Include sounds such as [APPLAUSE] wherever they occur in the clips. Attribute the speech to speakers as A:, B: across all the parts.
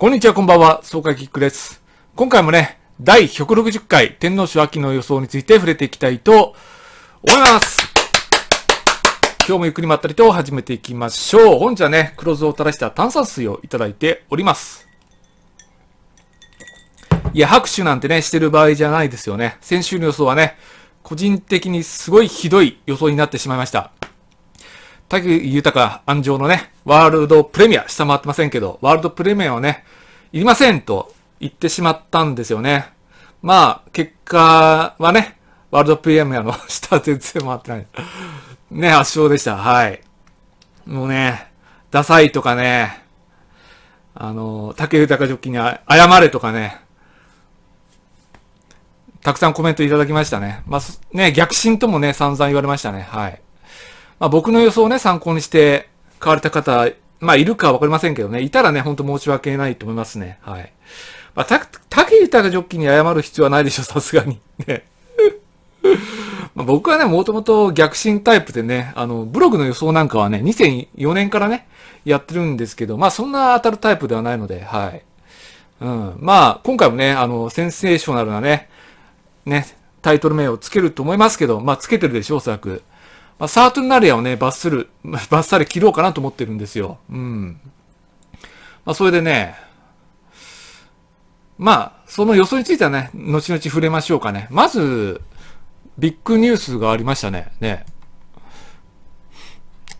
A: こんにちは、こんばんは、総会キックです。今回もね、第160回天皇賞秋の予想について触れていきたいと思います今日もゆっくりまったりと始めていきましょう。本日はね、黒酢を垂らした炭酸水をいただいております。いや、拍手なんてね、してる場合じゃないですよね。先週の予想はね、個人的にすごいひどい予想になってしまいました。竹豊安城のね、ワールドプレミア、下回ってませんけど、ワールドプレミアはね、いりませんと言ってしまったんですよね。まあ、結果はね、ワールドプレミアの下全然回ってない。ね、圧勝でした。はい。もうね、ダサいとかね、あの、竹豊ジョッキに謝れとかね、たくさんコメントいただきましたね。まあ、ね、逆進ともね、散々言われましたね。はい。まあ、僕の予想をね、参考にして買われた方、まあ、いるかわかりませんけどね、いたらね、ほんと申し訳ないと思いますね。はい。まあ、た、竹豊ジョッキに謝る必要はないでしょ、[LAUGHS] さすがに。ね。[LAUGHS] まあ僕はね、もともと逆進タイプでね、あの、ブログの予想なんかはね、2004年からね、やってるんですけど、まあそんな当たるタイプではないので、はい。うん。まあ、今回もね、あの、センセーショナルなね、ね、タイトル名をつけると思いますけど、まあつけてるでしょ、おそらく。まあ、サートルナリアをね、バッサル、バッサリ切ろうかなと思ってるんですよ。うん。まあ、それでね、まあ、その予想についてはね、後々触れましょうかね。まず、ビッグニュースがありましたね。ね。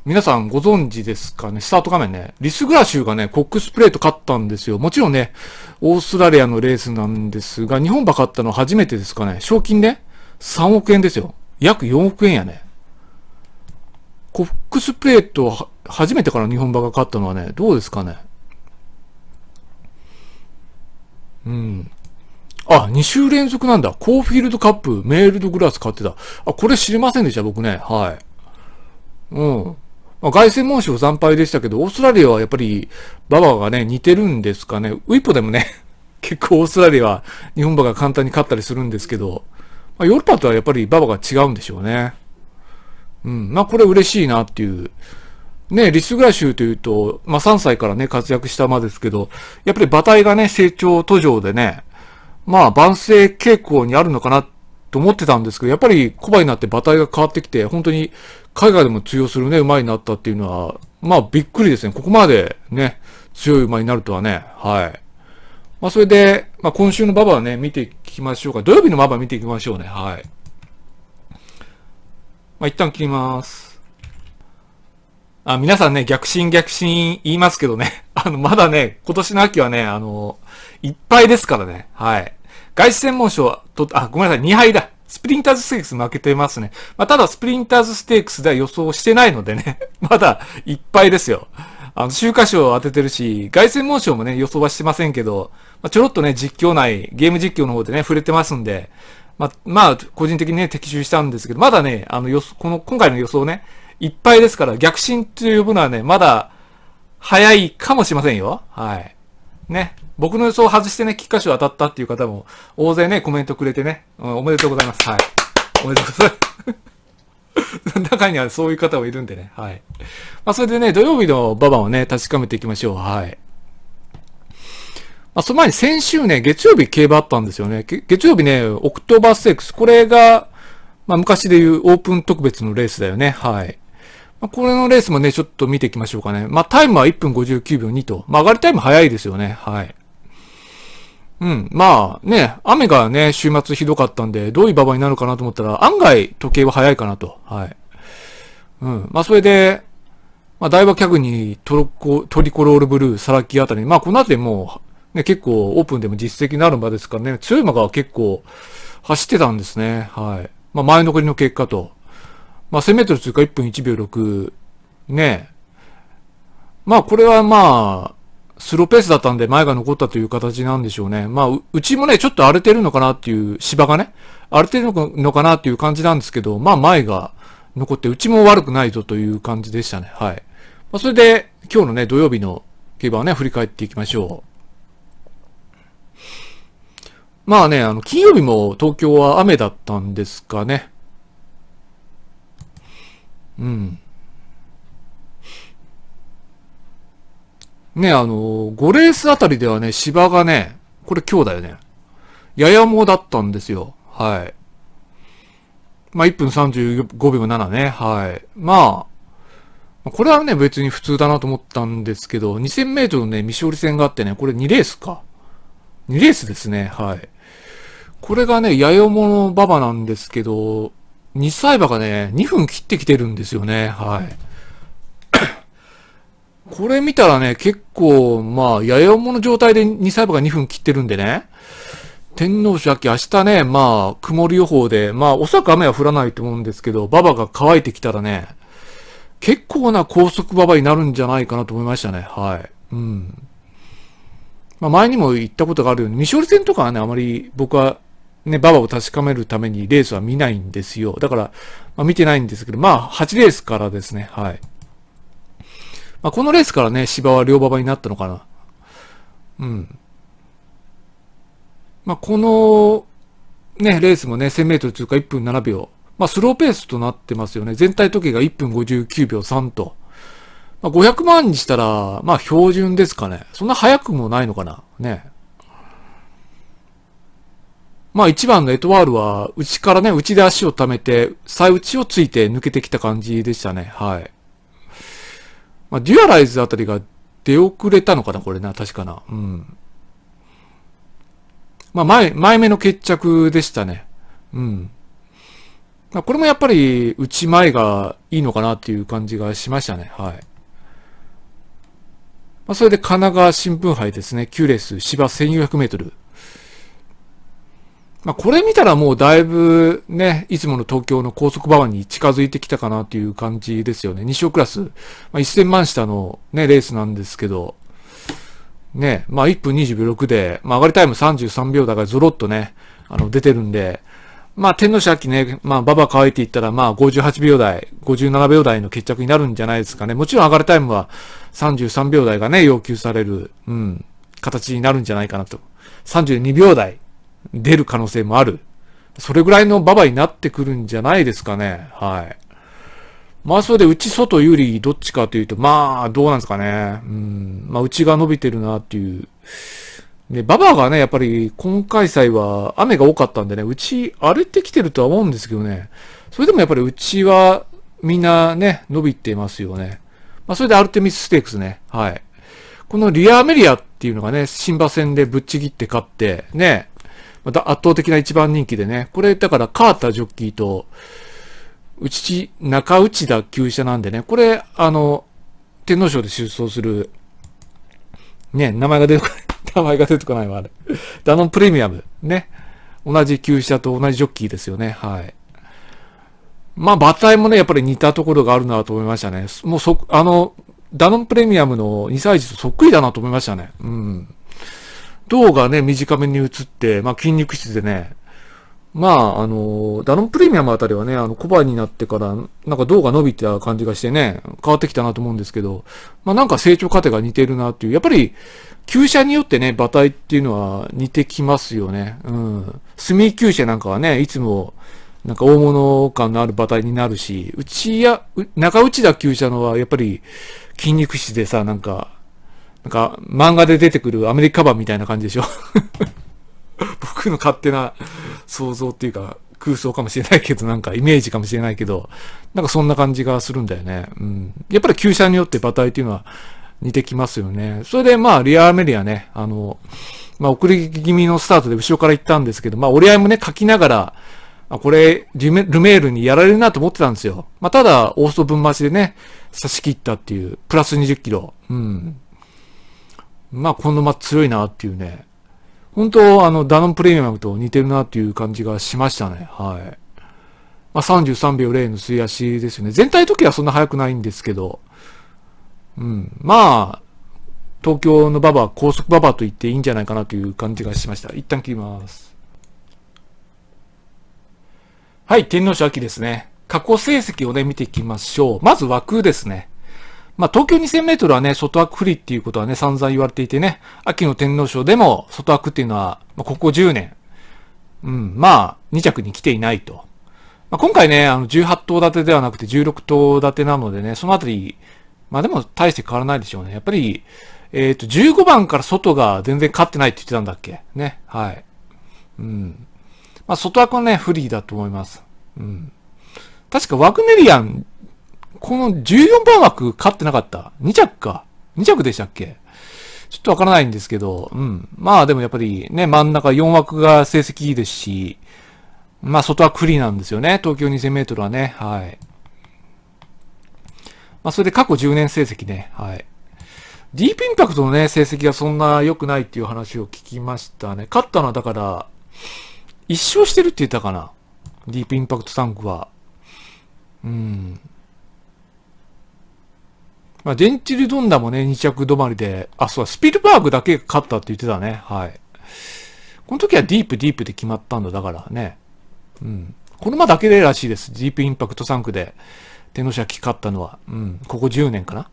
A: 皆さんご存知ですかね、スタート画面ね。リスグラ州がね、コックスプレート勝ったんですよ。もちろんね、オーストラリアのレースなんですが、日本馬勝ったの初めてですかね。賞金ね、3億円ですよ。約4億円やね。コックスプレート初めてから日本馬が勝ったのはね、どうですかね。うん。あ、2週連続なんだ。コーフィールドカップ、メールドグラス買ってた。あ、これ知りませんでした、僕ね。はい。うん。まあ、凱旋門賞惨敗でしたけど、オーストラリアはやっぱり、馬場がね、似てるんですかね。ウィポでもね、[LAUGHS] 結構オーストラリアは日本馬が簡単に勝ったりするんですけど、まあ、ヨーロッパとはやっぱり馬場が違うんでしょうね。うん。まあ、これ嬉しいなっていう。ね、リスグラーというと、まあ、3歳からね、活躍したまですけど、やっぱり馬体がね、成長途上でね、まあ、万世傾向にあるのかなと思ってたんですけど、やっぱりコバになって馬体が変わってきて、本当に海外でも通用するね、馬になったっていうのは、まあ、びっくりですね。ここまでね、強い馬になるとはね、はい。まあ、それで、まあ、今週の馬場はね、見ていきましょうか。土曜日の馬場見ていきましょうね、はい。まあ、一旦切ります。あ、皆さんね、逆進逆進言いますけどね。[LAUGHS] あの、まだね、今年の秋はね、あの、いっぱいですからね。はい。外資専門賞は、と、あ、ごめんなさい、2敗だ。スプリンターズステークス負けてますね。まあ、ただ、スプリンターズステークスでは予想してないのでね。[LAUGHS] まだ、いっぱいですよ。あの、週刊賞を当ててるし、外専門賞もね、予想はしてませんけど、まあ、ちょろっとね、実況内、ゲーム実況の方でね、触れてますんで、まあ、まあ、個人的にね、的中したんですけど、まだね、あの予この、今回の予想ね、いっぱいですから、逆進と呼ぶのはね、まだ、早いかもしれませんよ。はい。ね。僕の予想を外してね、喫箇所当たったっていう方も、大勢ね、コメントくれてね、うん、おめでとうございます。はい。おめでとうございます。[LAUGHS] 中にはそういう方もいるんでね。はい。まあ、それでね、土曜日のババンをね、確かめていきましょう。はい。あ、その前に先週ね、月曜日競馬あったんですよね。月曜日ね、オクトーバーステークス。これが、まあ昔で言うオープン特別のレースだよね。はい。まあ、これのレースもね、ちょっと見ていきましょうかね。まあタイムは1分59秒2と。まあ上がりタイム早いですよね。はい。うん。まあね、雨がね、週末ひどかったんで、どういう馬場になるかなと思ったら、案外時計は早いかなと。はい。うん。まあそれで、まあ、大和グにトロコ、トリコロールブルー、サラッキあたり、まあこの後でもうね、結構オープンでも実績になる馬ですからね、強い馬が結構走ってたんですね。はい。まあ、前残りの結果と。まあ、1000メートル通過1分1秒6。ね。まあ、これはまあ、スローペースだったんで前が残ったという形なんでしょうね。まあ、うちもね、ちょっと荒れてるのかなっていう、芝がね、荒れてるのかなっていう感じなんですけど、まあ、前が残って、うちも悪くないぞという感じでしたね。はい。まあ、それで、今日のね、土曜日の競馬をね、振り返っていきましょう。まあね、あの、金曜日も東京は雨だったんですかね。うん。ね、あの、5レースあたりではね、芝がね、これ今日だよね。ややもだったんですよ。はい。まあ、1分35秒7ね。はい。まあ、これはね、別に普通だなと思ったんですけど、2000メートルのね、未勝利戦があってね、これ2レースか。2レースですね。はい。これがね、八重もの馬場なんですけど、2歳馬がね、2分切ってきてるんですよね。はい。[COUGHS] これ見たらね、結構、まあ、やや重の状態で2歳馬が2分切ってるんでね、天皇賞秋、明日ね、まあ、曇り予報で、まあ、おそらく雨は降らないと思うんですけど、馬場が乾いてきたらね、結構な高速馬場になるんじゃないかなと思いましたね。はい。うん。まあ、前にも言ったことがあるように、未処理戦とかはね、あまり僕はね、馬場を確かめるためにレースは見ないんですよ。だから、まあ、見てないんですけど、まあ、8レースからですね、はい。まあ、このレースからね、芝は両馬場になったのかな。うん。まあ、この、ね、レースもね、1000メートル通過1分7秒。まあ、スローペースとなってますよね。全体時計が1分59秒3と。まあ、500万にしたら、まあ、標準ですかね。そんな早くもないのかな。ね。まあ1番のエトワールは、内からね、内で足を溜めて、再打ちをついて抜けてきた感じでしたね。はい。まあ、デュアライズあたりが出遅れたのかな、これな、確かな。うん。まあ、前、前目の決着でしたね。うん。まあ、これもやっぱり、内前がいいのかなっていう感じがしましたね。はい。まあ、それで神奈川新聞杯ですね。9レース、芝1400メートル。まあ、これ見たらもうだいぶね、いつもの東京の高速馬場に近づいてきたかなという感じですよね。西尾クラス、まあ、1000万下のね、レースなんですけど、ね、まあ、1分20秒6で、まあ、上がりタイム33秒だからゾロッとね、あの、出てるんで、まあ、天皇賞秋ね、まあ、馬場乾いていったら、まあ、58秒台、57秒台の決着になるんじゃないですかね。もちろん上がるタイムは33秒台がね、要求される、うん、形になるんじゃないかなと。32秒台出る可能性もある。それぐらいの馬場になってくるんじゃないですかね。はい。まあ、それで内外有利どっちかというと、まあ、どうなんですかね。うん。まあ、内が伸びてるなっていう。で、ババアがね、やっぱり今開催は雨が多かったんでね、うち荒れてきてるとは思うんですけどね、それでもやっぱりうちはみんなね、伸びてますよね。まあそれでアルテミスステークスね、はい。このリアアメリアっていうのがね、新馬戦でぶっちぎって勝って、ね、また圧倒的な一番人気でね、これだからカータジョッキーと、うち、中内田旧車なんでね、これ、あの、天皇賞で出走する、ね、名前が出てこない、[LAUGHS] 名前が出てこないわ、あれ。ダノンプレミアム、ね。同じ旧車と同じジョッキーですよね、はい。まあ、馬体もね、やっぱり似たところがあるなと思いましたね。もうそ、あの、ダノンプレミアムの2歳児とそっくりだなと思いましたね。うん。銅がね、短めに移って、まあ、筋肉質でね、まあ、あの、ダノンプレミアムあたりはね、あの、コバになってから、なんか銅が伸びた感じがしてね、変わってきたなと思うんですけど、まあなんか成長過程が似てるなっていう、やっぱり、旧車によってね、馬体っていうのは似てきますよね。うん。炭旧車なんかはね、いつも、なんか大物感のある馬体になるし、うちや、中内田旧車のはやっぱり筋肉質でさ、なんか、なんか、漫画で出てくるアメリカ版みたいな感じでしょ [LAUGHS] 僕の勝手な想像っていうか、空想かもしれないけど、なんかイメージかもしれないけど、なんかそんな感じがするんだよね。うん。やっぱり旧車によって馬体っていうのは似てきますよね。それでまあ、リアメリアね、あの、まあ、送り気味のスタートで後ろから行ったんですけど、まあ、折り合いもね、書きながら、あ、これ、ルメールにやられるなと思ってたんですよ。まあ、ただ、オースト分増しでね、差し切ったっていう、プラス20キロ。うん。まあ、このまま強いなっていうね。本当、あの、ダノンプレミアムと似てるなっていう感じがしましたね。はい。まあ、33秒0の吸い足ですよね。全体時はそんな速くないんですけど、うん。まあ、東京のババ、高速ババと言っていいんじゃないかなという感じがしました。一旦切ります。はい、天皇賞秋ですね。過去成績をね、見ていきましょう。まず枠ですね。まあ、東京2000メートルはね、外枠不利っていうことはね、散々言われていてね、秋の天皇賞でも外枠っていうのは、まあ、ここ10年、うん、まあ、2着に来ていないと。まあ、今回ね、あの、18頭立てではなくて16頭立てなのでね、そのあたり、まあでも大して変わらないでしょうね。やっぱり、えっ、ー、と、15番から外が全然勝ってないって言ってたんだっけね。はい。うん。まあ、外枠はね、不利だと思います。うん。確かワグネリアンこの14番枠勝ってなかった。2着か。2着でしたっけちょっとわからないんですけど、うん。まあでもやっぱりね、真ん中4枠が成績いいですし、まあ外はクリーなんですよね。東京2000メートルはね。はい。まあそれで過去10年成績ね。はい。ディープインパクトのね、成績がそんな良くないっていう話を聞きましたね。勝ったのはだから、1勝してるって言ったかな。ディープインパクトタンクは。うん。まあ、デンチルドンダもね、2着止まりで、あ、そう、スピルバーグだけ勝ったって言ってたね。はい。この時はディープディープで決まったんだ、だからね。うん。この馬だけでらしいです。ディープインパクト3区で、天皇賞勝ったのは。うん。ここ10年かな。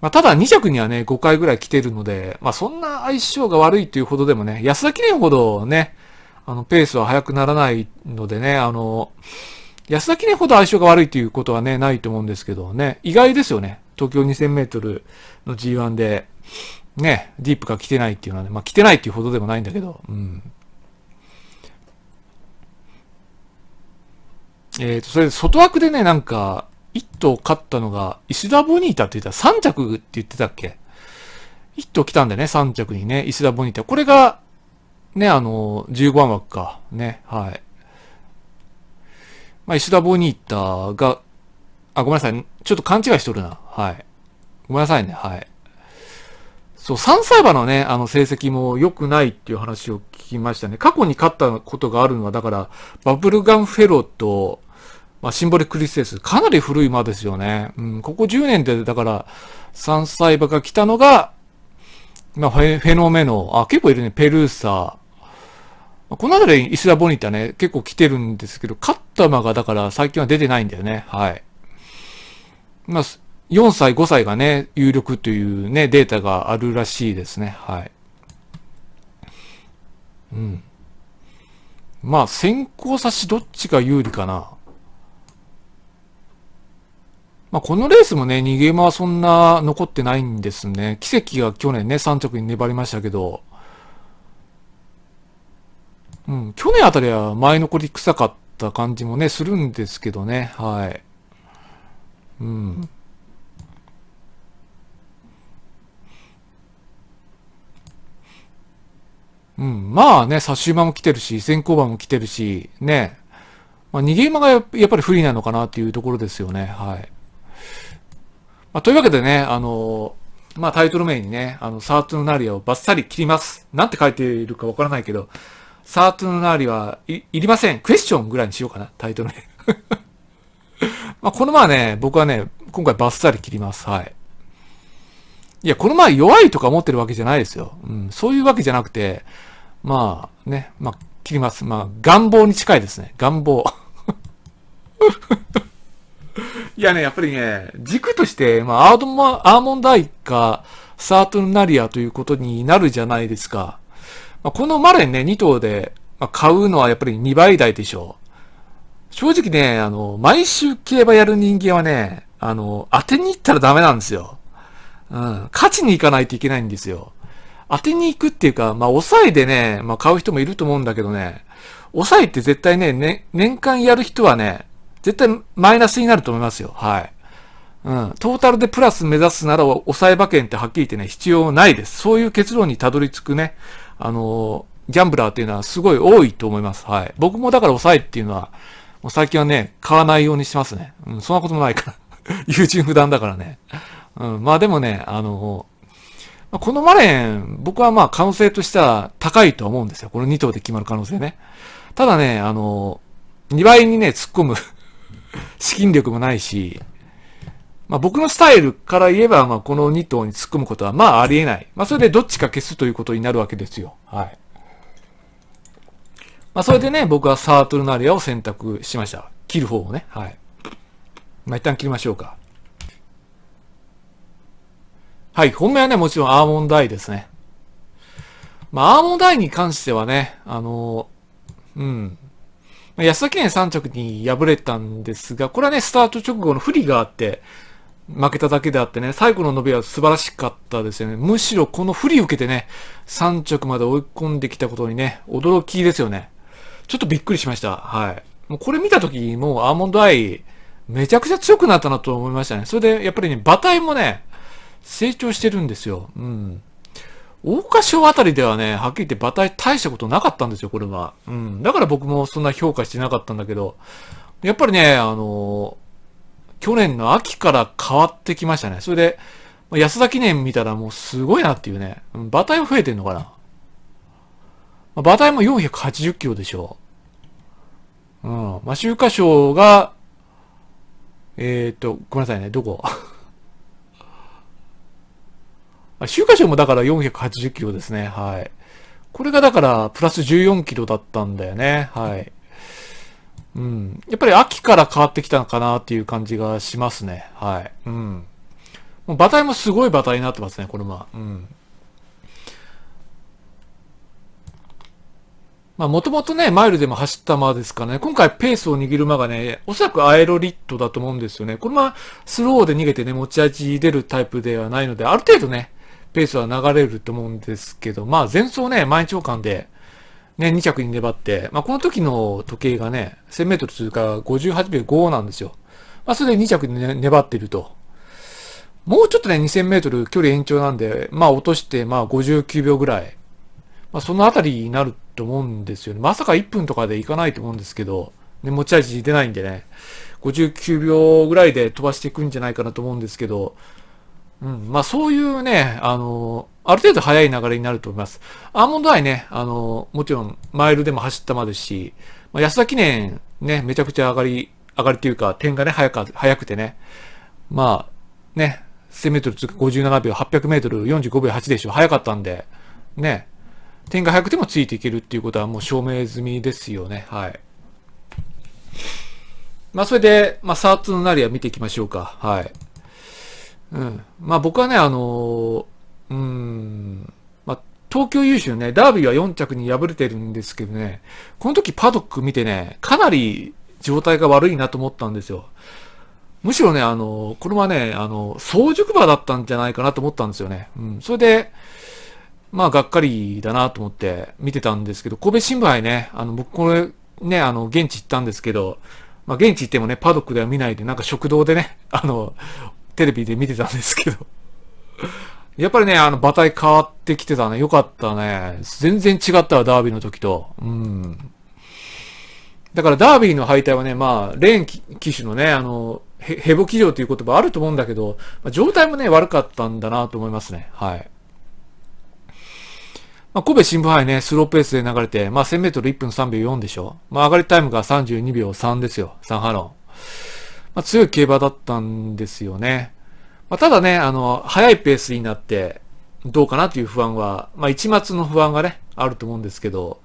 A: まあ、ただ2着にはね、5回ぐらい来てるので、まあ、そんな相性が悪いというほどでもね、安田記念ほどね、あの、ペースは速くならないのでね、あの、安田記念ほど相性が悪いということはね、ないと思うんですけどね、意外ですよね。東京2000メートルの G1 で、ね、ディープが来てないっていうのはね、まあ来てないっていうほどでもないんだけど、うん。えっ、ー、と、それで外枠でね、なんか、1頭勝ったのが、石田ボニータって言ったら3着って言ってたっけ ?1 頭来たんだよね、3着にね、石田ボニータ。これが、ね、あの、15番枠か。ね、はい。まあ、石田ボニータが、あ、ごめんなさい。ちょっと勘違いしとるな。はい。ごめんなさいね。はい。そう、3歳馬のね、あの成績も良くないっていう話を聞きましたね。過去に勝ったことがあるのは、だから、バブルガンフェローと、まあ、シンボリクリステス、かなり古い馬ですよね。うん、ここ10年で、だから、3歳馬が来たのが、まあ、フェノメノ、あ、結構いるね。ペルーサこの辺りイスラボニタね、結構来てるんですけど、勝った馬がだから最近は出てないんだよね。はい。まあ、4歳、5歳がね、有力というね、データがあるらしいですね。はい。うん。まあ、先行差しどっちが有利かな。まあ、このレースもね、逃げ馬はそんな残ってないんですね。奇跡が去年ね、3着に粘りましたけど、うん、去年あたりは前残り臭かった感じもね、するんですけどね、はい。うん。うん、まあね、差し馬も来てるし、先行馬も来てるし、ね、まあ、逃げ馬がやっぱり不利なのかなっていうところですよね、はい。まあ、というわけでね、あのまあ、タイトル名にね、あの、サートゥナリアをバッサリ切ります。なんて書いているかわからないけど、サートゥナーリはいいりません。クエスチョンぐらいにしようかな、タイトルね [LAUGHS] まあ、このまあね、僕はね、今回バッサリ切ります。はい。いや、この前弱いとか思ってるわけじゃないですよ。うん、そういうわけじゃなくて、まあね、まあ切ります。まあ願望に近いですね。願望。[LAUGHS] いやね、やっぱりね、軸として、まあアーモンドアイか、サートゥナリアということになるじゃないですか。まあ、このマレンね、2頭で、ま買うのはやっぱり2倍台でしょう。正直ね、あの、毎週競馬やる人間はね、あの、当てに行ったらダメなんですよ。うん、勝ちに行かないといけないんですよ。当てに行くっていうか、まあ、抑えでね、まあ、買う人もいると思うんだけどね、抑えって絶対ね、ね年間やる人はね、絶対マイナスになると思いますよ。はい。うん。トータルでプラス目指すなら、抑え馬券ってはっきり言ってね、必要ないです。そういう結論にたどり着くね、あの、ギャンブラーっていうのはすごい多いと思います。はい。僕もだから抑えっていうのは、もう最近はね、買わないようにしますね。うん、そんなこともないから。[LAUGHS] 友人不断だからね。うん、まあでもね、あの、このマレン、僕はまあ可能性としては高いとは思うんですよ。この2頭で決まる可能性ね。ただね、あの、2倍にね、突っ込む [LAUGHS] 資金力もないし、まあ、僕のスタイルから言えば、まあ、この2頭に突っ込むことは、まあ、ありえない。まあ、それでどっちか消すということになるわけですよ。はい。まあ、それでね、僕はサートルナリアを選択しました。切る方をね。はい。まあ、一旦切りましょうか。はい。本命はね、もちろんアーモンドアイですね。まあ、アーモンドアイに関してはね、あのうん。安田記念3着に敗れたんですが、これはね、スタート直後の不利があって、負けただけであってね、最後の伸びは素晴らしかったですよね。むしろこの不利受けてね、3着まで追い込んできたことにね、驚きですよね。ちょっとびっくりしました。はい。もうこれ見た時、もうアーモンドアイ、めちゃくちゃ強くなったなと思いましたね。それで、やっぱりね、馬体もね、成長してるんですよ。うん。大花賞あたりではね、はっきり言って馬体大したことなかったんですよ、これは。うん。だから僕もそんな評価してなかったんだけど、やっぱりね、あのー去年の秋から変わってきましたね。それで、安田記念見たらもうすごいなっていうね。馬体も増えてんのかな。馬体も480キロでしょう。うん。まあ、秋華賞が、えー、っと、ごめんなさいね、どこ [LAUGHS] 秋華賞もだから480キロですね。はい。これがだから、プラス14キロだったんだよね。はい。うん。やっぱり秋から変わってきたのかなっていう感じがしますね。はい。うん。もう馬体もすごい馬体になってますね、このは。うん。まあ、もともとね、マイルでも走った馬ですからね、今回ペースを握る馬がね、おそらくアエロリットだと思うんですよね。このままスローで逃げてね、持ち味出るタイプではないので、ある程度ね、ペースは流れると思うんですけど、まあ、前走ね、毎日王冠で、ね、2着に粘って、まあ、この時の時計がね、1000メートル通過58秒5なんですよ。まあ、それで2着に、ね、粘ってると。もうちょっとね、2000メートル距離延長なんで、まあ、落として、まあ、59秒ぐらい。まあ、そのあたりになると思うんですよね。まさか1分とかでいかないと思うんですけど、ね、持ち味出ないんでね、59秒ぐらいで飛ばしていくんじゃないかなと思うんですけど、うん、まあ、そういうね、あのーある程度速い流れになると思います。アーモンドアイね、あの、もちろん、マイルでも走ったまですし、まあ、安田記念ね、めちゃくちゃ上がり、上がりというか、点がね、早か、速くてね、まあ、ね、1000メートル57秒、800メートル45秒8でしょ、早かったんで、ね、点が速くてもついていけるっていうことはもう証明済みですよね、はい。まあ、それで、まあ、サーツのなりは見ていきましょうか、はい。うん。まあ、僕はね、あのーうん、まあ、東京優秀ね、ダービーは4着に敗れてるんですけどね、この時パドック見てね、かなり状態が悪いなと思ったんですよ。むしろね、あの、これはね、あの、早熟馬だったんじゃないかなと思ったんですよね。うん。それで、まあ、がっかりだなと思って見てたんですけど、神戸新聞ね、あの、僕これ、ね、あの、現地行ったんですけど、まあ、現地行ってもね、パドックでは見ないで、なんか食堂でね、あの、テレビで見てたんですけど、やっぱりね、あの、馬体変わってきてたね。よかったね。全然違ったわ、ダービーの時と。うん。だから、ダービーの敗退はね、まあ、レーン騎手のね、あの、へ、ヘボ騎乗という言葉あると思うんだけど、まあ、状態もね、悪かったんだなと思いますね。はい。まあ、神戸新聞杯ね、スローペースで流れて、まあ、1000メートル1分3秒4でしょ。まあ、上がりタイムが32秒3ですよ。3ハロン。まあ、強い競馬だったんですよね。まあ、ただね、あの、早いペースになって、どうかなという不安は、まあ、一末の不安がね、あると思うんですけど、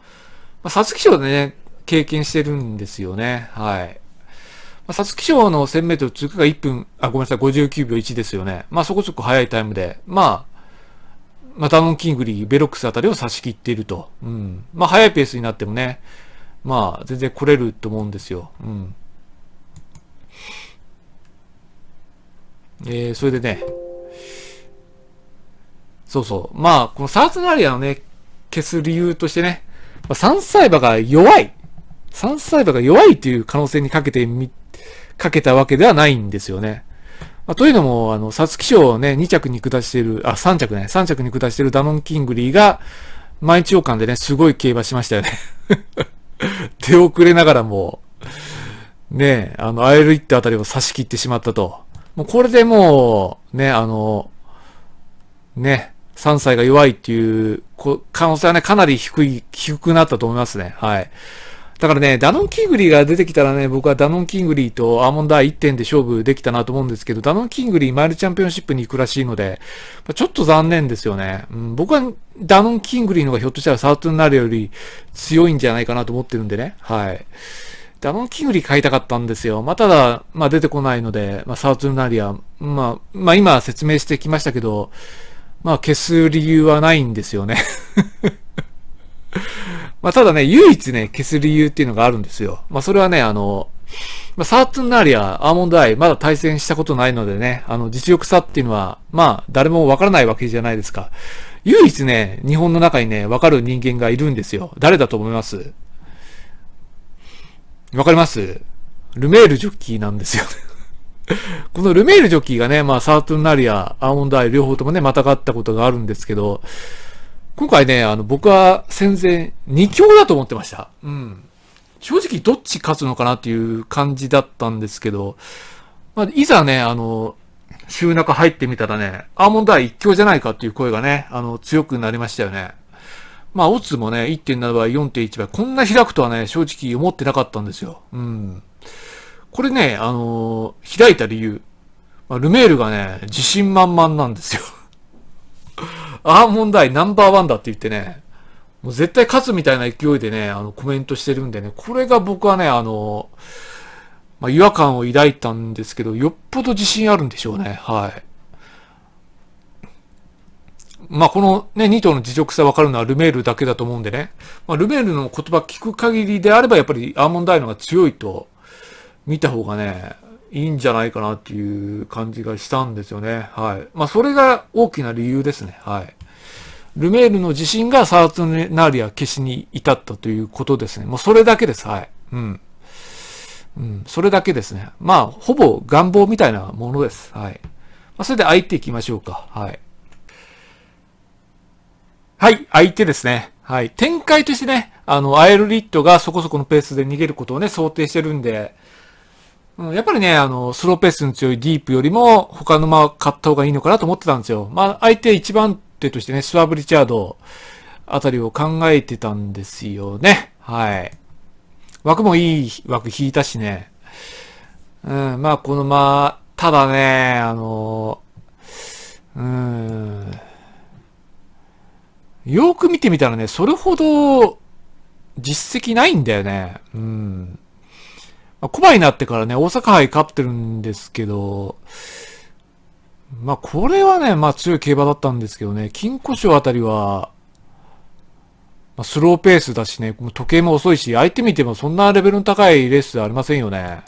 A: まあ、サツキ賞でね、経験してるんですよね。はい。まあ、サツキ賞の1000メートル通過が1分、あ、ごめんなさい、59秒1ですよね。まあ、そこそこ早いタイムで、まあ、まあ、ダノン・キングリー、ベロックスあたりを差し切っていると。うん。まあ、早いペースになってもね、まあ、全然来れると思うんですよ。うん。えー、それでね、そうそう。まあ、このサーツナリアのね、消す理由としてね、まあ、3歳馬が弱い。3歳馬が弱いっていう可能性にかけてみ、かけたわけではないんですよね。まあ、というのも、あの、サツキ賞をね、2着に下してる、あ、3着ね、3着に下してるダノン・キングリーが、毎日王冠でね、すごい競馬しましたよね [LAUGHS] 出遅れながらも、ね、あの、アイルイットあたりを差し切ってしまったと。もうこれでもう、ね、あの、ね、3歳が弱いっていう可能性はね、かなり低い、低くなったと思いますね。はい。だからね、ダノンキングリーが出てきたらね、僕はダノンキングリーとアーモンダー1点で勝負できたなと思うんですけど、ダノンキングリーマイルチャンピオンシップに行くらしいので、ちょっと残念ですよね。うん、僕はダノンキングリーの方がひょっとしたらサートになるより強いんじゃないかなと思ってるんでね。はい。ダあのキングリ買いたかったんですよ。まあ、ただ、まあ、出てこないので、まあ、サーツルナリア、まあ、まあ、今説明してきましたけど、まあ、消す理由はないんですよね [LAUGHS] まあ、ただね、唯一ね、消す理由っていうのがあるんですよ。まあ、それはね、あの、まあ、サーツンナーリア、アーモンドアイ、まだ対戦したことないのでね、あの、実力差っていうのは、まあ、誰もわからないわけじゃないですか。唯一ね、日本の中にね、わかる人間がいるんですよ。誰だと思いますわかりますルメールジョッキーなんですよ [LAUGHS] このルメールジョッキーがね、まあ、サートゥンナリア、アーモンドアイ、両方ともね、またがったことがあるんですけど、今回ね、あの、僕は戦前、2強だと思ってました。うん。正直、どっち勝つのかなっていう感じだったんですけど、まあ、いざね、あの、週中入ってみたらね、アーモンドアイ1強じゃないかっていう声がね、あの、強くなりましたよね。まあ、オッズもね、1.7倍、4.1倍、こんな開くとはね、正直思ってなかったんですよ。うん。これね、あのー、開いた理由。まあ、ルメールがね、自信満々なんですよ。ア [LAUGHS] ーモンイナンバーワンだって言ってね、もう絶対勝つみたいな勢いでね、あの、コメントしてるんでね、これが僕はね、あのー、まあ、違和感を抱いたんですけど、よっぽど自信あるんでしょうね。はい。まあ、このね、2頭の持続さ分かるのはルメールだけだと思うんでね。まあ、ルメールの言葉聞く限りであれば、やっぱりアーモンドアイのが強いと見た方がね、いいんじゃないかなっていう感じがしたんですよね。はい。まあ、それが大きな理由ですね。はい。ルメールの自身がサーツナリア消しに至ったということですね。もうそれだけです。はい。うん。うん。それだけですね。まあ、ほぼ願望みたいなものです。はい。まあ、それで相手行きましょうか。はい。はい、相手ですね。はい。展開としてね、あの、アイルリッドがそこそこのペースで逃げることをね、想定してるんで、うん、やっぱりね、あの、スローペースの強いディープよりも、他の馬を買った方がいいのかなと思ってたんですよ。まあ、相手一番手としてね、スワブ・リチャードあたりを考えてたんですよね。はい。枠もいい枠引いたしね。うん、まあ、このまあ、ただね、あの、うーん、よく見てみたらね、それほど実績ないんだよね。うん。まあ、コバになってからね、大阪杯勝ってるんですけど、まあこれはね、まあ強い競馬だったんですけどね、金庫賞あたりは、まあ、スローペースだしね、時計も遅いし、相手見てもそんなレベルの高いレースではありませんよね。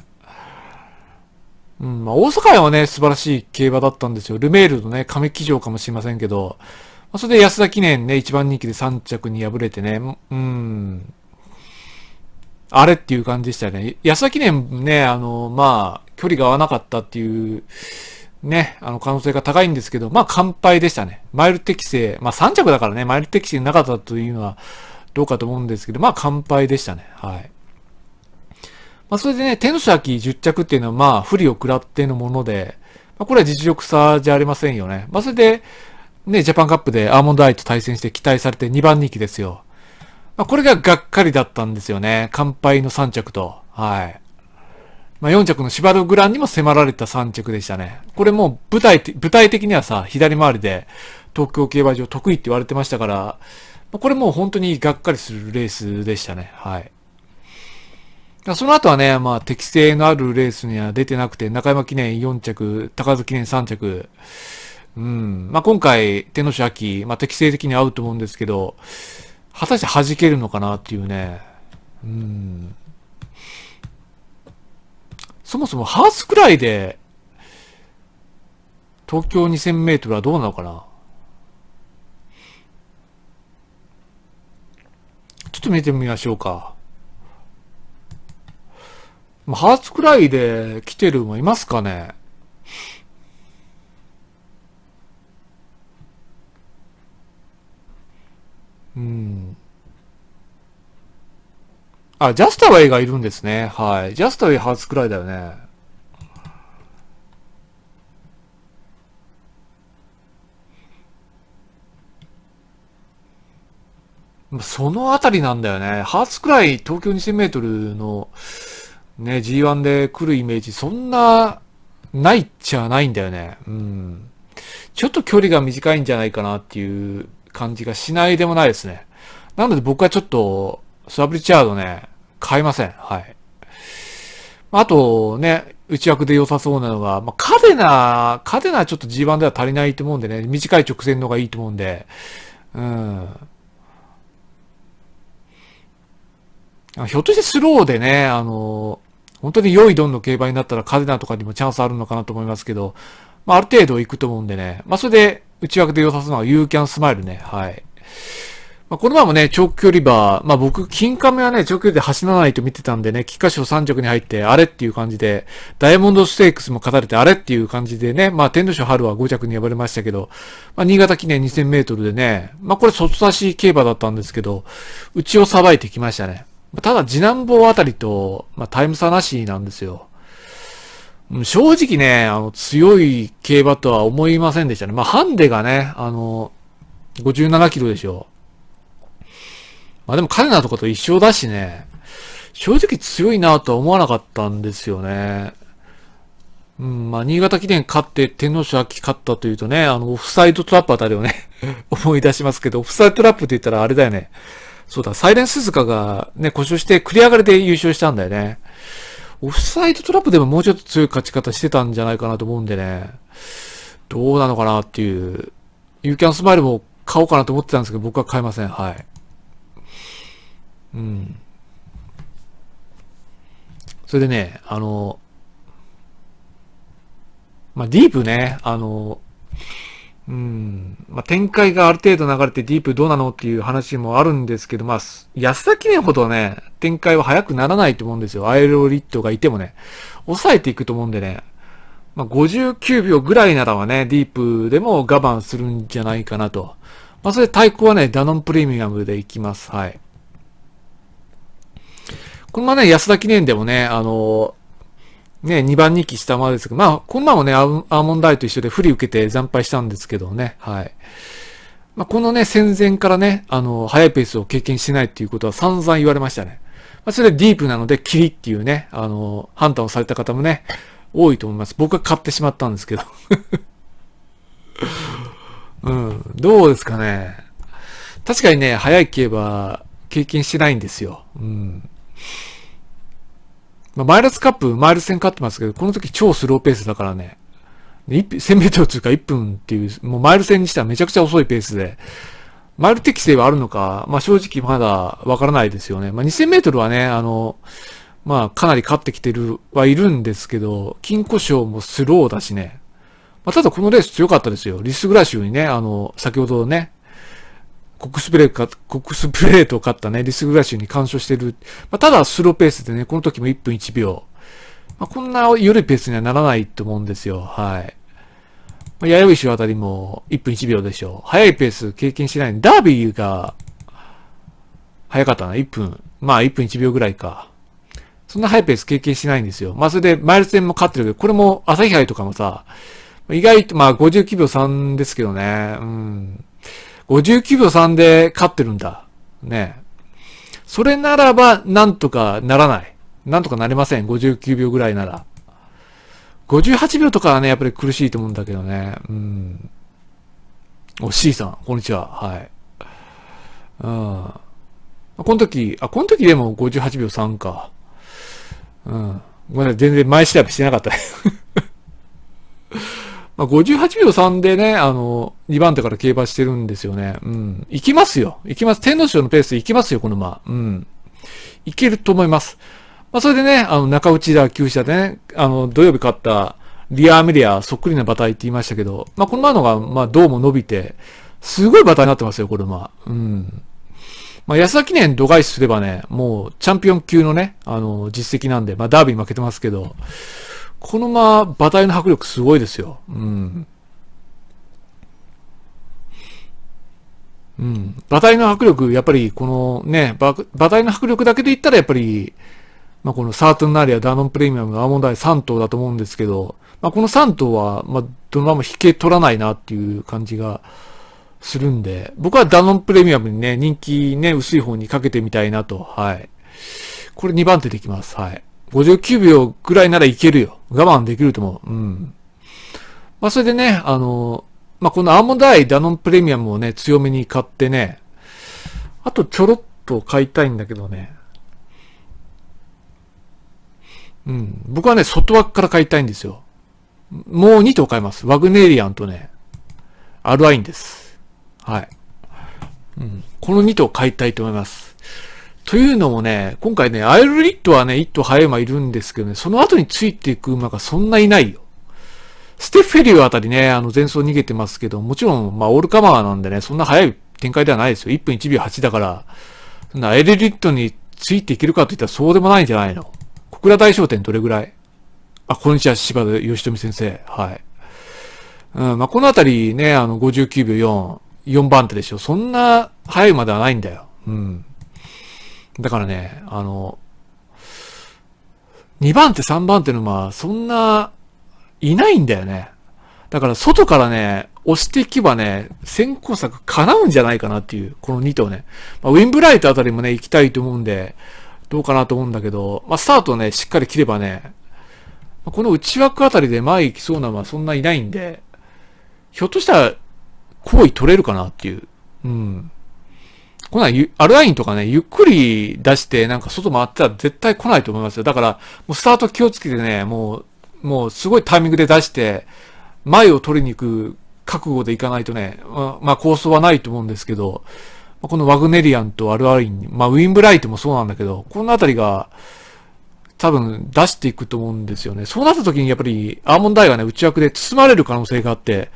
A: うん、まあ大阪杯はね、素晴らしい競馬だったんですよ。ルメールのね、亀騎乗かもしれませんけど、まあ、それで安田記念ね、一番人気で3着に敗れてね、うん、あれっていう感じでしたね。安田記念ね、あの、まあ、距離が合わなかったっていう、ね、あの、可能性が高いんですけど、まあ、完敗でしたね。マイル適正、まあ、3着だからね、マイル適正なかったというのは、どうかと思うんですけど、まあ、完敗でしたね。はい。まあ、それでね、天使秋10着っていうのは、まあ、不利を食らってのもので、まあ、これは実力差じゃありませんよね。まあ、それで、ね、ジャパンカップでアーモンドアイと対戦して期待されて2番人気ですよ。まあ、これががっかりだったんですよね。乾杯の3着と。はい。まあ、4着のシバルグランにも迫られた3着でしたね。これもう舞台、舞台的にはさ、左回りで東京競馬場得意って言われてましたから、まあ、これもう本当にがっかりするレースでしたね。はい。その後はね、まあ適性のあるレースには出てなくて、中山記念4着、高津記念3着、うん。まあ、今回、のシャ秋、まあ、適正的に合うと思うんですけど、果たして弾けるのかなっていうね。うん。そもそもハースくらいで、東京2000メートルはどうなのかなちょっと見てみましょうか。まあ、ハーツくらいで来てる馬いますかねうん。あ、ジャスタウェイがいるんですね。はい。ジャスタウェイハーツくらいだよね。そのあたりなんだよね。ハーツくらい東京2000メートルのね、G1 で来るイメージ、そんな、ないっちゃないんだよね。うん。ちょっと距離が短いんじゃないかなっていう感じがしないでもないですね。なので僕はちょっと、スワブリチャードね、買いません。はい。あとね、内枠で良さそうなのが、まあ、カデナ、カデナはちょっと G1 では足りないと思うんでね、短い直線の方がいいと思うんで、うん。ひょっとしてスローでね、あの、本当に良いドンの競馬になったらカデナとかにもチャンスあるのかなと思いますけど、まあ、ある程度行くと思うんでね、まあ、それで内訳で良さそうなのがユーキャンスマイルね。はい。まあ、この前もね、長距離ー、まあ僕、金亀はね、長距離で走らないと見てたんでね、菊花賞3着に入って、あれっていう感じで、ダイヤモンドステークスも勝たれて、あれっていう感じでね、まあ天皇賞春は5着に敗れましたけど、まあ新潟記念2000メートルでね、まあこれ外差し競馬だったんですけど、うちをさばいてきましたね。ただ、次男坊あたりと、まあタイム差なしなんですよ。正直ね、あの、強い競馬とは思いませんでしたね。まあ、ハンデがね、あの、57キロでしょう。まあ、でも彼らとかと一緒だしね、正直強いなとは思わなかったんですよね。うん、まあ、新潟記念勝って天皇賞秋勝ったというとね、あの、オフサイドトラップあたりをね [LAUGHS] 思い出しますけど、オフサイドトラップって言ったらあれだよね。そうだ、サイレンスズカがね、故障して繰り上がりで優勝したんだよね。オフサイドトラップでももうちょっと強い勝ち方してたんじゃないかなと思うんでね、どうなのかなっていう、ユーキャンスマイルも買おうかなと思ってたんですけど、僕は買いません。はい。うん。それでね、あの、まあ、ディープね、あの、うん。まあ、展開がある程度流れてディープどうなのっていう話もあるんですけど、まあ、安田記念ほどね、展開は早くならないと思うんですよ。アイロリットがいてもね、抑えていくと思うんでね。まあ、59秒ぐらいならはね、ディープでも我慢するんじゃないかなと。まあ、それ対抗はね、ダノンプレミアムでいきます。はい。このまね、安田記念でもね、あのーね、2番2期下回るですけど、まあ、こんなもね、アーモンダイと一緒で不利受けて惨敗したんですけどね、はい。まあ、このね、戦前からね、あの、速いペースを経験しないっていうことは散々言われましたね。まあ、それでディープなので、キリっていうね、あの、判断をされた方もね、多いと思います。僕は買ってしまったんですけど。[LAUGHS] うん、どうですかね。確かにね、早い競馬、経験してないんですよ。うん。まあ、マイルスカップ、マイル戦勝ってますけど、この時超スローペースだからね。1000メートルというか1分っていう、もうマイル戦にしてはめちゃくちゃ遅いペースで、マイル適正はあるのか、まあ正直まだわからないですよね。まあ2000メートルはね、あの、まあかなり勝ってきてる、はいるんですけど、金庫賞もスローだしね。まあただこのレース強かったですよ。リス・グラシュにね、あの、先ほどね、コックスプレーか、コックスプレートを買ったね、リス・グラシーに干渉してる。まあ、ただスローペースでね、この時も1分1秒。まあ、こんな緩いペースにはならないと思うんですよ。はい。まあ、弥生ょ。あたりも1分1秒でしょう。速いペース経験しない。ダービーが、早かったな。1分。まあ1分1秒ぐらいか。そんな速いペース経験しないんですよ。まあそれでマイルス戦も勝ってるけど、これも朝日杯とかもさ、意外と、まあ59秒3ですけどね。うん。59秒3で勝ってるんだ。ね。それならば、なんとかならない。なんとかなりません。59秒ぐらいなら。58秒とかはね、やっぱり苦しいと思うんだけどね。うん。お、C さん、こんにちは。はい。うん。この時、あ、この時でも58秒3か。うん。ごめんなさい、全然前調べしてなかった。まあ、58秒3でね、あの、2番手から競馬してるんですよね。うん。行きますよ。行きます。天皇賞のペース行きますよ、この馬。うん。行けると思います。まあ、それでね、あの、中内田旧車でね、あの、土曜日勝ったリアアメリアそっくりな馬体って言いましたけど、まあ、この馬のが、まあ、どうも伸びて、すごい馬体になってますよ、これ馬。うん。まあ、安田記念度外視すればね、もうチャンピオン級のね、あの、実績なんで、まあ、ダービー負けてますけど、このまま馬体の迫力すごいですよ。うん。うん。馬体の迫力、やっぱりこのね、馬体の迫力だけで言ったらやっぱり、まあ、このサートンナリア、ダノンプレミアム、アーモンダイ3頭だと思うんですけど、まあ、この3頭は、まあ、どのまま引け取らないなっていう感じがするんで、僕はダノンプレミアムにね、人気ね、薄い方にかけてみたいなと、はい。これ2番手できます、はい。59秒ぐらいならいけるよ。我慢できると思う。うん。まあ、それでね、あの、まあ、このアーモンドアイ、ダノンプレミアムをね、強めに買ってね、あとちょろっと買いたいんだけどね。うん。僕はね、外枠から買いたいんですよ。もう2頭買います。ワグネリアンとね、アルアインです。はい。うん。この2頭買いたいと思います。というのもね、今回ね、アイルリットはね、1頭早い馬いるんですけどね、その後についていく馬がそんないないよ。ステッフェリューあたりね、あの前走逃げてますけど、もちろん、まあオールカマーなんでね、そんな早い展開ではないですよ。1分1秒8だから、そんなアイルリットについていけるかといったらそうでもないんじゃないの。小倉大商店どれぐらいあ、こんにちは、柴田義富先生。はい。うん、まあこのあたりね、あの59秒4、4番手でしょ。そんな早い馬ではないんだよ。うん。だからね、あの、2番手3番手の馬、そんな、いないんだよね。だから外からね、押していけばね、先行策叶うんじゃないかなっていう、この2頭ね。まあ、ウィンブライトあたりもね、行きたいと思うんで、どうかなと思うんだけど、まあ、スタートね、しっかり切ればね、この内枠あたりで前行きそうなのはそんないないんで、ひょっとしたら、行為取れるかなっていう。うん。こなはアルアインとかね、ゆっくり出して、なんか外回ってたら絶対来ないと思いますよ。だから、もうスタート気をつけてね、もう、もうすごいタイミングで出して、前を取りに行く覚悟でいかないとね、まあ構想はないと思うんですけど、このワグネリアンとアルアイン、まあウィンブライトもそうなんだけど、このあたりが、多分出していくと思うんですよね。そうなった時にやっぱりアーモンダイがね、内枠で包まれる可能性があって、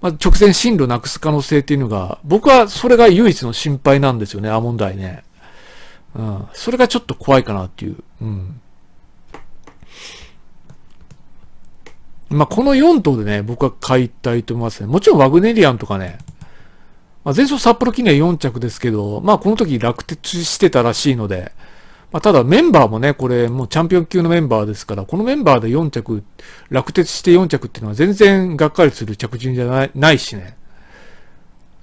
A: まあ、直線進路なくす可能性っていうのが、僕はそれが唯一の心配なんですよね、アモンダイね。うん。それがちょっと怖いかなっていう。うん。まあ、この4頭でね、僕は買いたいと思いますね。もちろんワグネリアンとかね、まあ、前走札幌記念4着ですけど、まあ、この時落鉄してたらしいので、まあ、ただメンバーもね、これもうチャンピオン級のメンバーですから、このメンバーで4着、落鉄して4着っていうのは全然がっかりする着順じゃないないしね。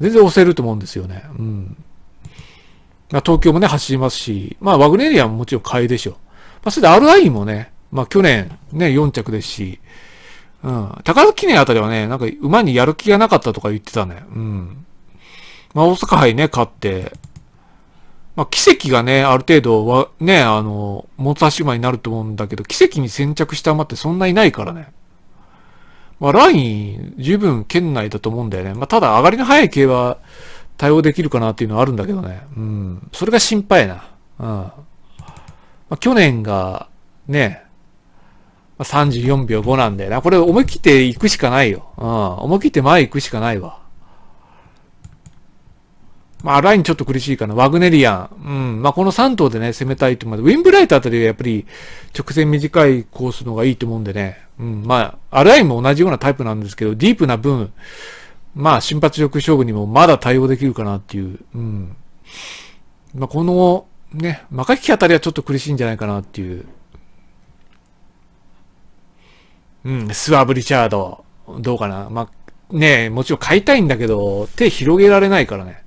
A: 全然押せると思うんですよね。うん。まあ、東京もね、走りますし、まあ、ワグネリアももちろん買いでしょう。まあ、それで RI もね、まあ、去年ね、4着ですし、うん。宝記念あたりはね、なんか馬にやる気がなかったとか言ってたね。うん。まあ、大阪杯ね、勝って、まあ、奇跡がね、ある程度は、ね、あの、持つ足馬になると思うんだけど、奇跡に先着した馬ってそんないないからね。まあ、ライン、十分圏内だと思うんだよね。まあ、ただ、上がりの早い系は対応できるかなっていうのはあるんだけどね。うん。それが心配な。うん。まあ、去年が、ね、ま34秒5なんだよな。これ思い切って行くしかないよ。うん。思い切って前行くしかないわ。まあ、ラインちょっと苦しいかな。ワグネリアン。うん。まあ、この3頭でね、攻めたいと思う。ウィンブライトあたりはやっぱり、直線短いコースの方がいいと思うんでね。うん。まあ、アラインも同じようなタイプなんですけど、ディープな分、まあ、瞬発力勝負にもまだ対応できるかなっていう。うん。まあ、この、ね、マカキキあたりはちょっと苦しいんじゃないかなっていう。うん、スワブ・リチャード。どうかな。まあ、ねもちろん買いたいんだけど、手広げられないからね。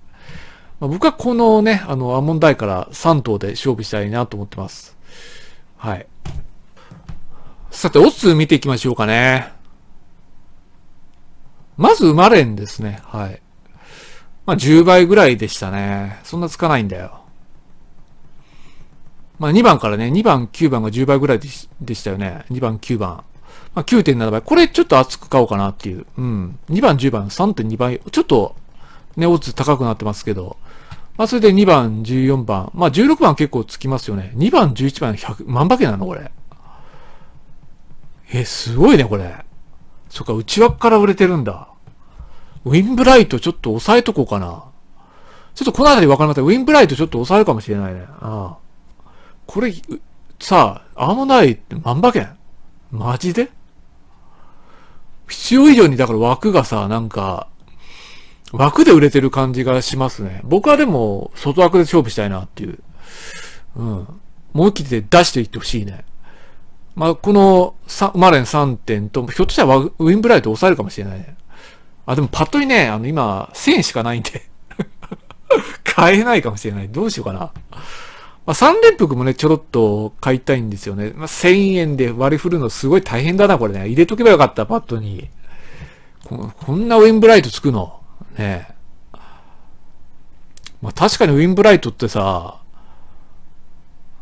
A: まあ、僕はこのね、あの、アモンダイから3頭で勝負したいなと思ってます。はい。さて、オッズ見ていきましょうかね。まず、生まれんですね。はい。まあ、10倍ぐらいでしたね。そんなつかないんだよ。まあ、2番からね、2番、9番が10倍ぐらいでしたよね。2番、9番。まあ、9.7倍。これちょっと厚く買おうかなっていう。うん。2番、10番、3.2倍。ちょっと、ね、オッズ高くなってますけど。まあ、それで2番、14番。まあ、16番結構つきますよね。2番、11番、100、万馬券なのこれ。え、すごいね、これ。そっか、内枠から売れてるんだ。ウィンブライトちょっと押さえとこうかな。ちょっとこの辺りわかりません。ウィンブライトちょっと抑えるかもしれないね。ああこれ、さあ、アーモナイって万馬券マジで必要以上にだから枠がさ、なんか、枠で売れてる感じがしますね。僕はでも、外枠で勝負したいなっていう。うん。思い切って出していってほしいね。まあ、このマレン3点と、ひょっとしたらウィンブライト抑えるかもしれないね。あ、でもパッとにね、あの今、1000円しかないんで [LAUGHS] 買えないかもしれない。どうしようかな。まあ、3連服もね、ちょろっと買いたいんですよね。まあ、1000円で割り振るのすごい大変だな、これね。入れとけばよかった、パッとに。こんなウィンブライトつくの。ねえ。まあ確かにウィンブライトってさ、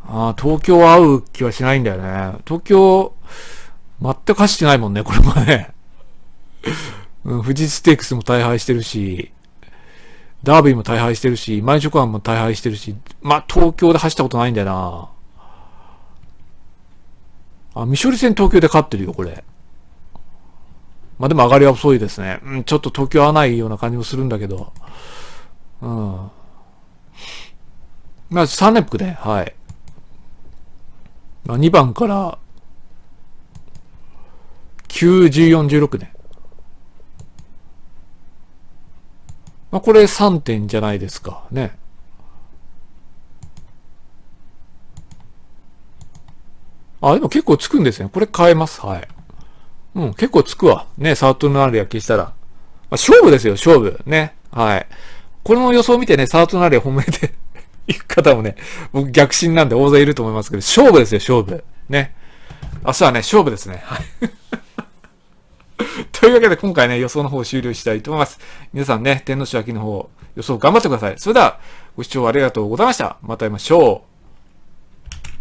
A: ああ、東京は会う気はしないんだよね。東京、全く走ってないもんね、これもね。うん、富士ステークスも大敗してるし、ダービーも大敗してるし、毎食館も大敗してるし、まあ、東京で走ったことないんだよな。あ、未処理戦東京で勝ってるよ、これ。まあでも上がりは遅いですね。うん、ちょっと東京合わないような感じもするんだけど。うん。まあ3連複で、はい。まあ2番から、9、14、16ね。まあこれ3点じゃないですか。ね。あ、でも結構つくんですね。これ変えます。はい。うん、結構つくわ。ね、サートルのある焼きしたら。まあ、勝負ですよ、勝負。ね。はい。この予想見てね、サートルのある褒めて行く方もね、僕逆進なんで大勢いると思いますけど、勝負ですよ、勝負。ね。明日はね、勝負ですね。はい。[LAUGHS] というわけで今回ね、予想の方終了したいと思います。皆さんね、天皇賞秋の方、予想頑張ってください。それでは、ご視聴ありがとうございました。また会いましょう。